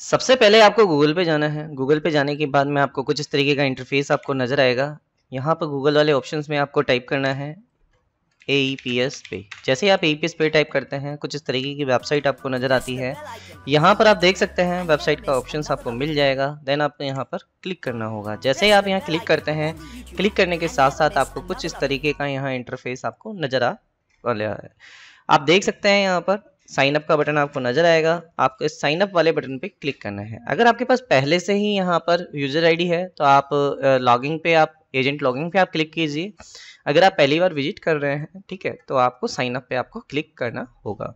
सबसे पहले आपको गूगल पे जाना है गूगल पे जाने के बाद में आपको कुछ इस तरीके का इंटरफेस आपको नज़र आएगा यहाँ पर गूगल वाले ऑप्शंस में आपको टाइप करना है ए ई पी एस पे जैसे आप ए ई पी एस पे टाइप करते हैं कुछ इस तरीके की वेबसाइट आपको नज़र आती है यहाँ पर आप देख सकते हैं वेबसाइट का ऑप्शन आपको मिल जाएगा देन आपको यहाँ पर क्लिक करना होगा जैसे ही आप यहाँ क्लिक करते हैं क्लिक करने के साथ साथ आपको कुछ इस तरीके का यहाँ इंटरफेस आपको नज़र आ वाला है आप देख सकते हैं यहाँ पर साइन अप का बटन आपको नजर आएगा आपको इस साइन अप वाले बटन पे क्लिक करना है अगर आपके पास पहले से ही यहाँ पर यूजर आईडी है तो आप लॉगिंग पे आप एजेंट लॉगिंग पे आप क्लिक कीजिए अगर आप पहली बार विजिट कर रहे हैं ठीक है तो आपको साइन अप पे आपको क्लिक करना होगा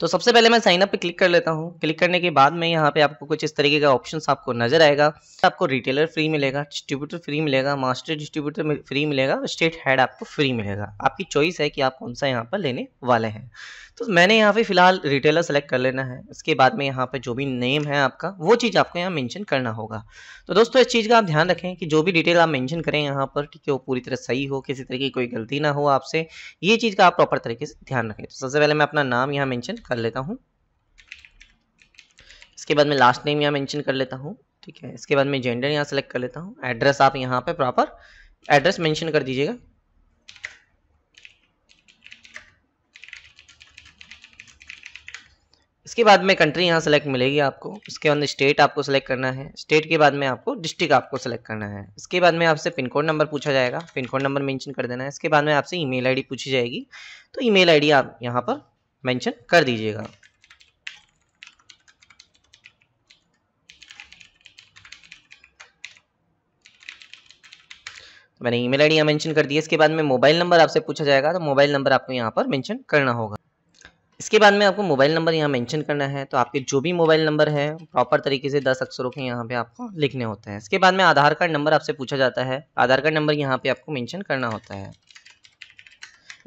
तो सबसे पहले मैं साइन अप पे क्लिक कर लेता हूँ क्लिक करने के बाद में यहाँ पे आपको कुछ इस तरीके का ऑप्शन आपको नजर आएगा आपको रिटेलर फ्री मिलेगा डिस्ट्रीब्यूटर फ्री मिलेगा मास्टर डिस्ट्रीब्यूटर फ्री मिलेगा स्टेट हेड आपको फ्री मिलेगा आपकी चॉइस है कि आप कौन सा यहाँ पर लेने वाले हैं तो मैंने यहाँ पे फ़िलहाल रिटेलर सेलेक्ट कर लेना है इसके बाद में यहाँ पे जो भी नेम है आपका वो चीज़ आपको यहाँ मेंशन करना होगा तो दोस्तों इस चीज़ का आप ध्यान रखें कि जो भी डिटेल आप मेंशन करें यहाँ पर ठीक है वो पूरी तरह सही हो किसी तरह की कोई गलती ना हो आपसे ये चीज़ का आप प्रॉपर तरीके से ध्यान रखें तो सबसे पहले मैं अपना नाम यहाँ मैंशन कर लेता हूँ इसके बाद मैं लास्ट नेम यहाँ मैंशन कर लेता हूँ ठीक है इसके बाद मैं जेंडर यहाँ सेलेक्ट कर लेता हूँ एड्रेस आप यहाँ पर प्रॉपर एड्रेस मैंशन कर दीजिएगा इसके बाद में कंट्री यहाँ सेलेक्ट मिलेगी आपको इसके बाद स्टेट आपको सेलेक्ट करना है स्टेट के बाद में आपको डिस्ट्रिक्ट आपको सेलेक्ट करना है इसके बाद में आपसे पिन कोड नंबर पूछा जाएगा पिन कोड नंबर मेंशन कर देना है इसके बाद में आपसे ईमेल आईडी पूछी जाएगी तो ईमेल आईडी आप यहाँ पर मेंशन कर दीजिएगा मैंने ईमेल आईडी यहाँ मेंशन कर दी है इसके बाद में मोबाइल नंबर आपसे पूछा जाएगा तो मोबाइल नंबर आपको यहाँ पर मेंशन करना होगा इसके बाद में आपको मोबाइल नंबर यहाँ मेंशन करना है तो आपके जो भी मोबाइल नंबर है प्रॉपर तरीके से दस अक्षरों के यहाँ पे आपको लिखने होते हैं इसके बाद में आधार कार्ड नंबर आपसे पूछा जाता है आधार कार्ड नंबर यहाँ पे आपको मेंशन करना होता है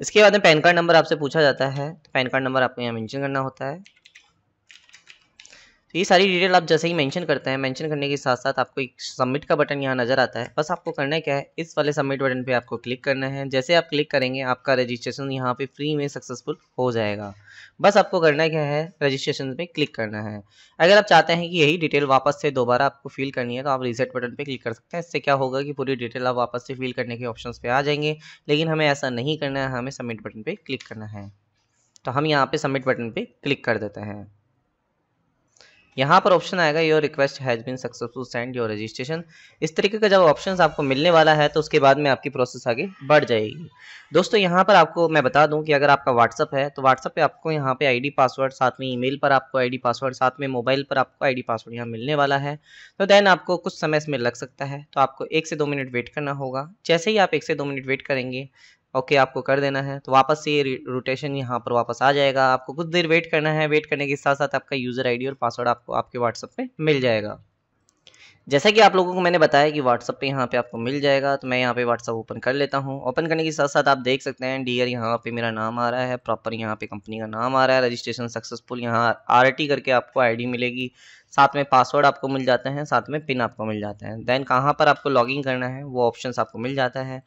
इसके बाद में पैन कार्ड नंबर आपसे पूछा जाता है तो पैन कार्ड नंबर आपको यहाँ मैंशन करना होता है तो ये सारी डिटेल आप जैसे ही मेंशन करते हैं मेंशन करने के साथ साथ आपको एक सबमिट का बटन यहाँ नजर आता है बस आपको करना क्या है इस वाले सबमिट बटन पे आपको क्लिक करना है जैसे आप क्लिक करेंगे आपका रजिस्ट्रेशन यहाँ पे फ्री में सक्सेसफुल हो जाएगा बस आपको करना क्या है रजिस्ट्रेशन पे क्लिक करना है अगर आप चाहते हैं कि यही डिटेल वापस से दोबारा आपको फिल करनी है तो आप रिसेट बटन पे क्लिक कर सकते हैं इससे क्या होगा कि पूरी डिटेल आप वापस से फिल करने के ऑप्शन पे आ जाएंगे लेकिन हमें ऐसा नहीं करना है हमें सबमिट बटन पर क्लिक करना है तो हम यहाँ पर सबमिट बटन पर क्लिक कर देते हैं यहाँ पर ऑप्शन आएगा your request has been successful send your registration इस तरीके का जब ऑप्शन आपको मिलने वाला है तो उसके बाद में आपकी प्रोसेस आगे बढ़ जाएगी दोस्तों यहाँ पर आपको मैं बता दूँ कि अगर आपका व्हाट्सअप है तो व्हाट्सअप पे आपको यहाँ पे आईडी पासवर्ड साथ में ईमेल पर आपको आई पासवर्ड साथ में मोबाइल पर आपको आई पासवर्ड यहाँ मिलने वाला है तो देन आपको कुछ समय इसमें लग सकता है तो आपको एक से दो मिनट वेट करना होगा जैसे ही आप एक से दो मिनट वेट करेंगे ओके आपको कर देना है तो वापस से ये रोटेशन यहाँ पर वापस आ जाएगा आपको कुछ देर वेट करना है वेट करने के साथ साथ आपका यूज़र आईडी और पासवर्ड आपको आपके व्हाट्सअप पे मिल जाएगा जैसा कि आप लोगों को मैंने बताया कि व्हाट्सअप पे यहाँ पे आपको मिल जाएगा तो मैं यहाँ पे व्हाट्सअप ओपन कर लेता हूँ ओपन करने के साथ साथ आप देख सकते हैं डियर यहाँ पे मेरा नाम आ रहा है प्रॉपर यहाँ पे कंपनी का नाम आ रहा है रजिस्ट्रेशन सक्सेसफुल यहाँ आर करके आपको डी मिलेगी साथ में पासवर्ड आपको मिल जाते हैं साथ में पिन आपको मिल जाते हैं देन कहाँ पर आपको लॉगिन करना है वो ऑप्शन आपको मिल जाता है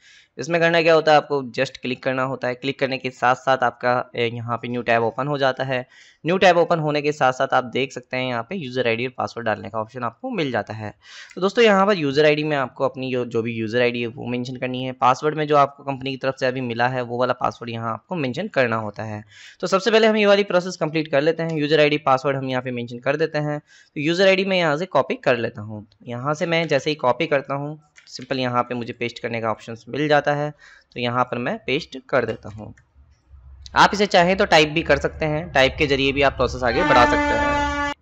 इसमें करना क्या होता है आपको जस्ट क्लिक करना होता है क्लिक करने के साथ साथ आपका यहाँ पे न्यू टैब ओपन हो जाता है न्यू टैब ओपन होने के साथ साथ आप देख सकते हैं यहाँ पे यूज़र आई और पासवर्ड डालने का ऑप्शन आपको मिल जाता है तो दोस्तों यहाँ पर यूज़र आई में आपको अपनी जो भी यूज़र आई है वो मैंशन करनी है पासवर्ड में जो आपको कंपनी की तरफ से अभी मिला है वो वाला पासवर्ड यहाँ आपको मैंशन करना होता है तो सबसे पहले हम ये वाली प्रोसेस कंप्लीट कर लेते हैं यूज़र आई पासवर्ड हम यहाँ पे मैंशन कर देते हैं तो यूज़र आईडी मैं यहाँ से कॉपी कर लेता हूँ यहाँ से मैं जैसे ही कॉपी करता हूँ सिंपल यहाँ पे मुझे पेस्ट करने का ऑप्शन मिल जाता है तो यहाँ पर मैं पेस्ट कर देता हूँ आप इसे चाहें तो टाइप भी कर सकते हैं टाइप के जरिए भी आप प्रोसेस आगे बढ़ा सकते हैं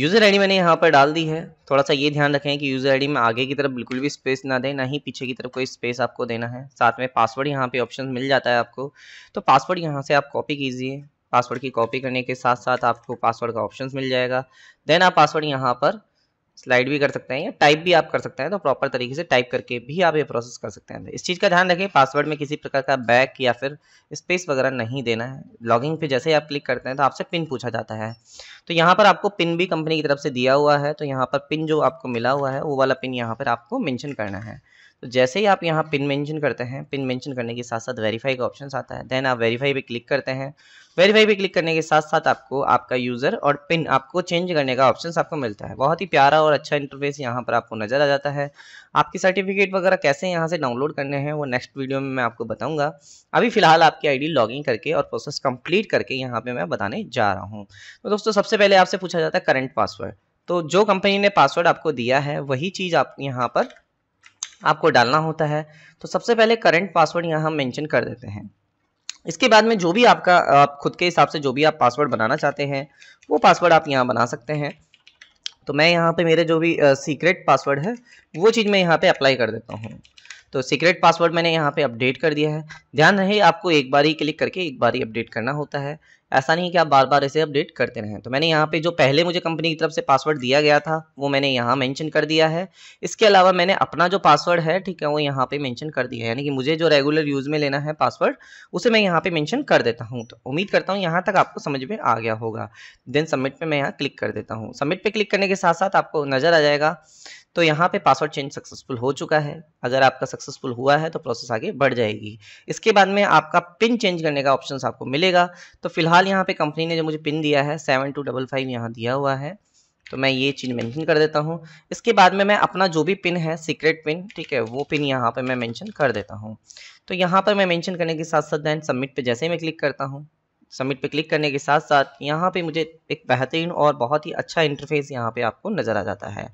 यूज़र आईडी मैंने यहाँ पर डाल दी है थोड़ा सा ये ध्यान रखें कि यूज़र आईडी में आगे की तरफ बिल्कुल भी स्पेस ना दें ना ही पीछे की तरफ कोई स्पेस आपको देना है साथ में पासवर्ड यहाँ पे ऑप्शन मिल जाता है आपको तो पासवर्ड यहाँ से आप कॉपी कीजिए पासवर्ड की कॉपी करने के साथ साथ आपको पासवर्ड का ऑप्शन मिल जाएगा देन आप पासवर्ड यहाँ पर स्लाइड भी कर सकते हैं या टाइप भी आप कर सकते हैं तो प्रॉपर तरीके से टाइप करके भी आप ये प्रोसेस कर सकते हैं इस चीज़ का ध्यान रखें पासवर्ड में किसी प्रकार का बैक या फिर स्पेस वगैरह नहीं देना है लॉगिंग पे जैसे ही आप क्लिक करते हैं तो आपसे पिन पूछा जाता है तो यहाँ पर आपको पिन भी कंपनी की तरफ से दिया हुआ है तो यहाँ पर पिन जो आपको मिला हुआ है वो वाला पिन यहाँ पर आपको मैंशन करना है तो जैसे ही आप यहाँ पिन मेंशन करते हैं पिन मेंशन करने के साथ साथ वेरीफाई का ऑप्शन आता है देन आप वेरीफाई पे क्लिक करते हैं वेरीफाई पे क्लिक करने के साथ साथ आपको आपका यूज़र और पिन आपको चेंज करने का ऑप्शन आपको मिलता है बहुत ही प्यारा और अच्छा इंटरफेस यहाँ पर आपको नज़र आ जाता है आपकी सर्टिफिकेट वगैरह कैसे यहाँ से डाउनलोड करने हैं वो नेक्स्ट वीडियो में मैं आपको बताऊँगा अभी फ़िलहाल आपकी आईडी लॉगिन करके और प्रोसेस कंप्लीट करके यहाँ पर मैं बताने जा रहा हूँ तो दोस्तों सबसे पहले आपसे पूछा जाता है करंट पासवर्ड तो जो कंपनी ने पासवर्ड आपको दिया है वही चीज़ आप यहाँ पर आपको डालना होता है तो सबसे पहले करंट पासवर्ड यहाँ हम मेंशन कर देते हैं इसके बाद में जो भी आपका आप खुद के हिसाब से जो भी आप पासवर्ड बनाना चाहते हैं वो पासवर्ड आप यहाँ बना सकते हैं तो मैं यहाँ पे मेरे जो भी सीक्रेट पासवर्ड है वो चीज़ मैं यहाँ पे अप्लाई कर देता हूँ तो सीक्रेट पासवर्ड मैंने यहाँ पे अपडेट कर दिया है ध्यान रहे आपको एक बार ही क्लिक करके एक बार ही अपडेट करना होता है ऐसा नहीं है कि आप बार बार इसे अपडेट करते रहें तो मैंने यहाँ पे जो पहले मुझे कंपनी की तरफ से पासवर्ड दिया गया था वो मैंने यहाँ मेंशन कर दिया है इसके अलावा मैंने अपना जो पासवर्ड है ठीक है वो यहाँ पे मेंशन कर दिया है यानी कि मुझे जो रेगुलर यूज़ में लेना है पासवर्ड उसे मैं यहाँ पे मैंशन कर देता हूँ तो उम्मीद करता हूँ यहाँ तक आपको समझ में आ गया होगा देन सबमिट पर मैं यहाँ क्लिक कर देता हूँ सबमिट पर क्लिक करने के साथ साथ आपको नज़र आ जाएगा तो यहाँ पे पासवर्ड चेंज सक्सेसफुल हो चुका है अगर आपका सक्सेसफुल हुआ है तो प्रोसेस आगे बढ़ जाएगी इसके बाद में आपका पिन चेंज करने का ऑप्शन आपको मिलेगा तो फिलहाल यहाँ पे कंपनी ने जो मुझे पिन दिया है सेवन टू डबल फाइव यहाँ दिया हुआ है तो मैं ये चीज़ मेंशन कर देता हूँ इसके बाद में मैं अपना जो भी पिन है सीक्रेट पिन ठीक है वो पिन यहाँ पर मैं मैंशन कर देता हूँ तो यहाँ पर मैं मैंशन करने के साथ साथ दैन सबमिट पर जैसे ही मैं क्लिक करता हूँ सबमिट पे क्लिक करने के साथ साथ यहाँ पे मुझे एक बेहतरीन और बहुत ही अच्छा इंटरफेस यहाँ पे आपको नज़र आ जाता है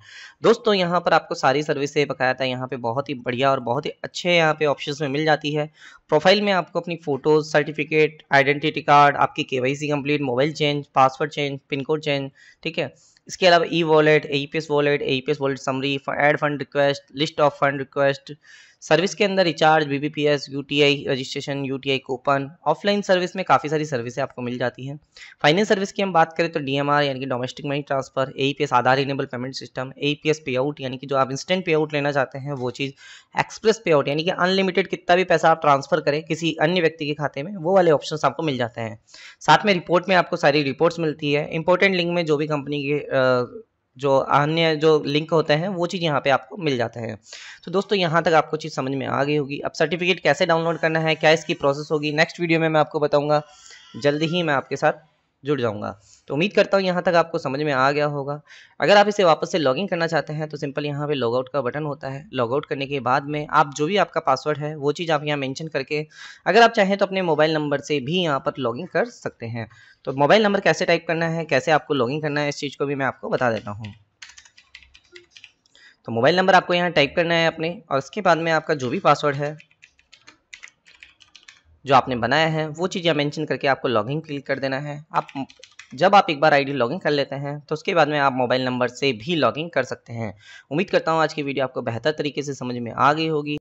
दोस्तों यहाँ पर आपको सारी सर्विसें था यहाँ पे बहुत ही बढ़िया और बहुत ही अच्छे यहाँ पे ऑप्शन में मिल जाती है प्रोफाइल में आपको अपनी फ़ोटोज़ सर्टिफिकेट आइडेंटिटी कार्ड आपकी K Y C complete mobile change password change pin code change ठीक है इसके अलावा E wallet A P S wallet A P S wallet summary add fund request list of fund request service के अंदर recharge B B P S U T I registration U T I coupon offline service में काफ़ी सारी सर्विसें आपको मिल जाती हैं finance service की हम बात करें तो डी एम आर यानी कि domestic money transfer A P S Aadhaar enable payment system A P S pay out यानी कि जो आप इंस्टेंट पे आउट लेना चाहते हैं वो चीज़ एक्सप्रेस पे आउट यानी कि अनलिमिटेड कितना भी पैसा आप ट्रांसफर करें किसी अन्य व्यक्ति के खाते में वो वाले ऑप्शन आपको मिल जाते हैं साथ में रिपोर्ट में आपको सारी रिपोर्ट्स मिलती है इंपॉर्टेंट लिंक में जो भी कंपनी के जो अन्य जो लिंक होते हैं वो चीज़ यहाँ पे आपको मिल जाते हैं तो दोस्तों यहाँ तक आपको चीज़ समझ में आ गई होगी अब सर्टिफिकेट कैसे डाउनलोड करना है क्या इसकी प्रोसेस होगी नेक्स्ट वीडियो में मैं आपको बताऊँगा जल्दी ही मैं आपके साथ जुड़ जाऊंगा तो उम्मीद करता हूँ यहाँ तक आपको समझ में आ गया होगा अगर आप इसे वापस से लॉगिन करना चाहते हैं तो सिंपल यहाँ पे लॉगआउट का बटन होता है लॉगआउट करने के बाद में आप जो भी आपका पासवर्ड है वो चीज़ आप यहाँ मेंशन करके अगर आप चाहें तो अपने मोबाइल नंबर से भी यहाँ पर लॉगिन कर सकते हैं तो मोबाइल नंबर कैसे टाइप करना है कैसे आपको लॉगिन करना है इस चीज़ को भी मैं आपको बता देता हूँ तो मोबाइल नंबर आपको यहाँ टाइप करना है अपने और उसके बाद में आपका जो भी पासवर्ड है जो आपने बनाया है वो चीज़ यहाँ मेंशन करके आपको लॉगिन क्लिक कर देना है आप जब आप एक बार आईडी लॉगिन कर लेते हैं तो उसके बाद में आप मोबाइल नंबर से भी लॉगिन कर सकते हैं उम्मीद करता हूँ आज की वीडियो आपको बेहतर तरीके से समझ में आ गई होगी